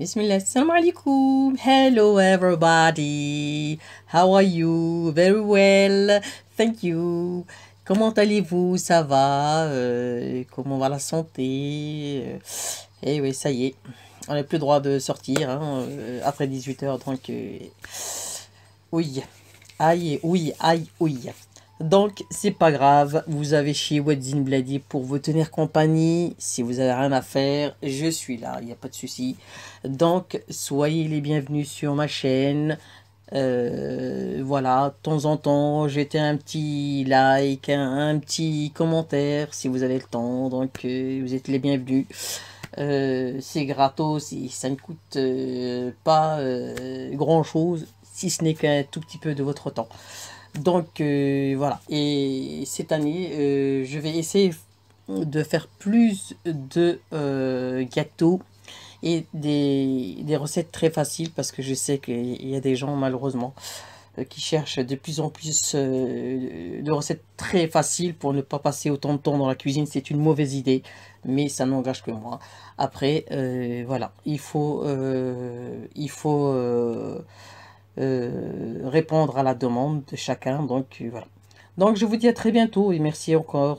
Bismillah, assalamu alaikum. Hello everybody. How are you? Very well. Thank you. Comment allez-vous Ça va euh, Comment va la santé et euh, eh oui, ça y est. On n'a plus le droit de sortir hein, euh, après 18h, donc... Oui. Aïe, oui, aïe, oui. Donc, c'est pas grave, vous avez chez Wedzin Blady pour vous tenir compagnie. Si vous avez rien à faire, je suis là, il n'y a pas de souci. Donc, soyez les bienvenus sur ma chaîne. Euh, voilà, de temps en temps, jetez un petit like, un, petit commentaire si vous avez le temps. Donc, euh, vous êtes les bienvenus. Euh, c'est gratos, ça ne coûte pas grand chose si ce n'est qu'un tout petit peu de votre temps. Donc euh, voilà, et cette année, euh, je vais essayer de faire plus de euh, gâteaux et des, des, recettes très faciles parce que je sais qu'il y a des gens malheureusement qui cherchent de plus en plus de recettes très faciles pour ne pas passer autant de temps dans la cuisine. C'est une mauvaise idée, mais ça n'engage que moi. Après, voilà, il faut... il faut euh, répondre à la demande de chacun. Donc voilà. Donc je vous dis à très bientôt et merci encore.